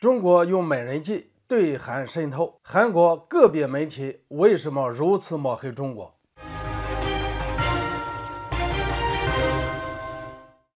中国用美人计对韩渗透，韩国个别媒体为什么如此抹黑中国？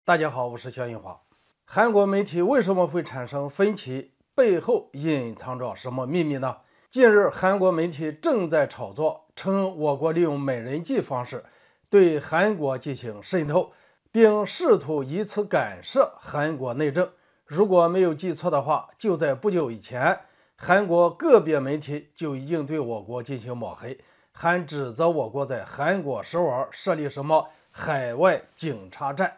大家好，我是肖英华。韩国媒体为什么会产生分歧？背后隐藏着什么秘密呢？近日，韩国媒体正在炒作，称我国利用美人计方式对韩国进行渗透，并试图以此干涉韩国内政。如果没有记错的话，就在不久以前，韩国个别媒体就已经对我国进行抹黑，还指责我国在韩国首尔设立什么海外警察站。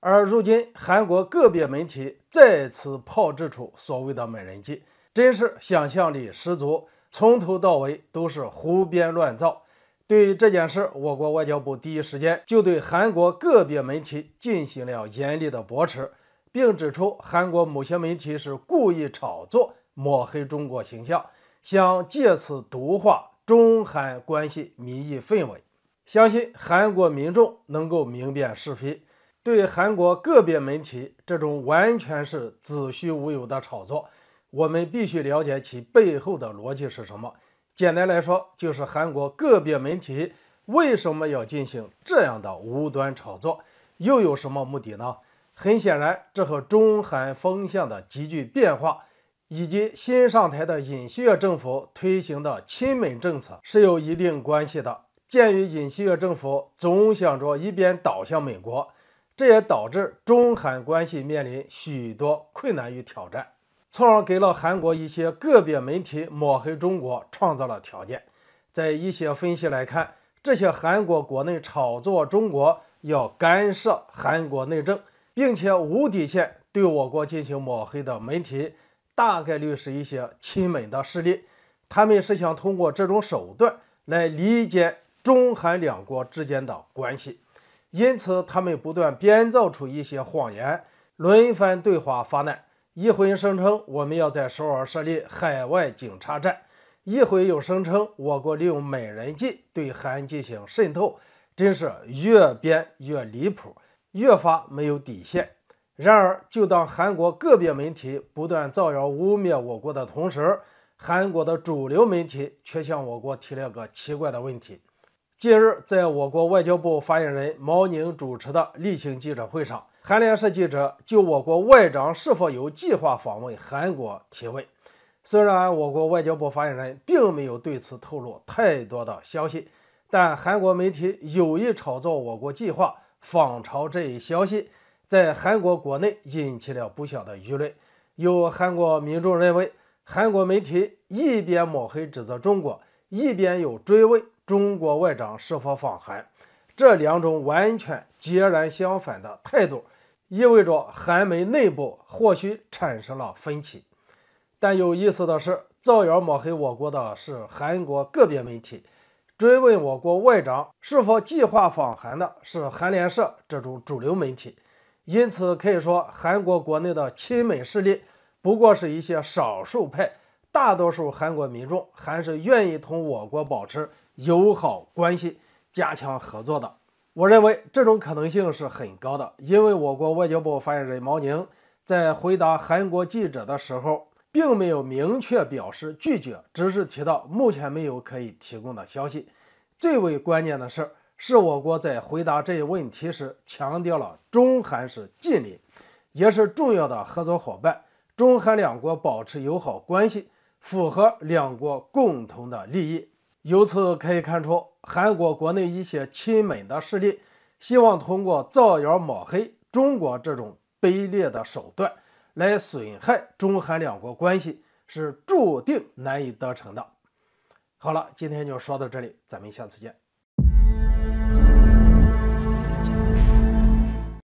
而如今，韩国个别媒体再次炮制出所谓的美人计，真是想象力十足，从头到尾都是胡编乱造。对于这件事，我国外交部第一时间就对韩国个别媒体进行了严厉的驳斥。并指出，韩国某些媒体是故意炒作、抹黑中国形象，想借此毒化中韩关系民意氛围。相信韩国民众能够明辨是非，对韩国个别媒体这种完全是子虚乌有的炒作，我们必须了解其背后的逻辑是什么。简单来说，就是韩国个别媒体为什么要进行这样的无端炒作，又有什么目的呢？很显然，这和中韩风向的急剧变化，以及新上台的尹锡悦政府推行的亲美政策是有一定关系的。鉴于尹锡悦政府总想着一边倒向美国，这也导致中韩关系面临许多困难与挑战，从而给了韩国一些个别媒体抹黑中国创造了条件。在一些分析来看，这些韩国国内炒作中国要干涉韩国内政。并且无底线对我国进行抹黑的媒体，大概率是一些亲美的势力，他们是想通过这种手段来离间中韩两国之间的关系，因此他们不断编造出一些谎言，轮番对华发难。一会声称我们要在首尔设立海外警察站，一会又声称我国利用美人计对韩进行渗透，真是越编越离谱。越发没有底线。然而，就当韩国个别媒体不断造谣污蔑我国的同时，韩国的主流媒体却向我国提了个奇怪的问题。近日，在我国外交部发言人毛宁主持的例行记者会上，韩联社记者就我国外长是否有计划访问韩国提问。虽然我国外交部发言人并没有对此透露太多的消息，但韩国媒体有意炒作我国计划。访朝这一消息在韩国国内引起了不小的舆论。有韩国民众认为，韩国媒体一边抹黑指责中国，一边又追问中国外长是否访韩。这两种完全截然相反的态度，意味着韩媒内部或许产生了分歧。但有意思的是，造谣抹黑我国的是韩国个别媒体。追问我国外长是否计划访韩的是韩联社这种主流媒体，因此可以说，韩国国内的亲美势力不过是一些少数派，大多数韩国民众还是愿意同我国保持友好关系、加强合作的。我认为这种可能性是很高的，因为我国外交部发言人毛宁在回答韩国记者的时候。并没有明确表示拒绝，只是提到目前没有可以提供的消息。最为关键的是，是我国在回答这一问题时强调了中韩是近邻，也是重要的合作伙伴。中韩两国保持友好关系，符合两国共同的利益。由此可以看出，韩国国内一些亲美的势力希望通过造谣抹黑中国这种卑劣的手段。来损害中韩两国关系是注定难以得逞的。好了，今天就说到这里，咱们下次见。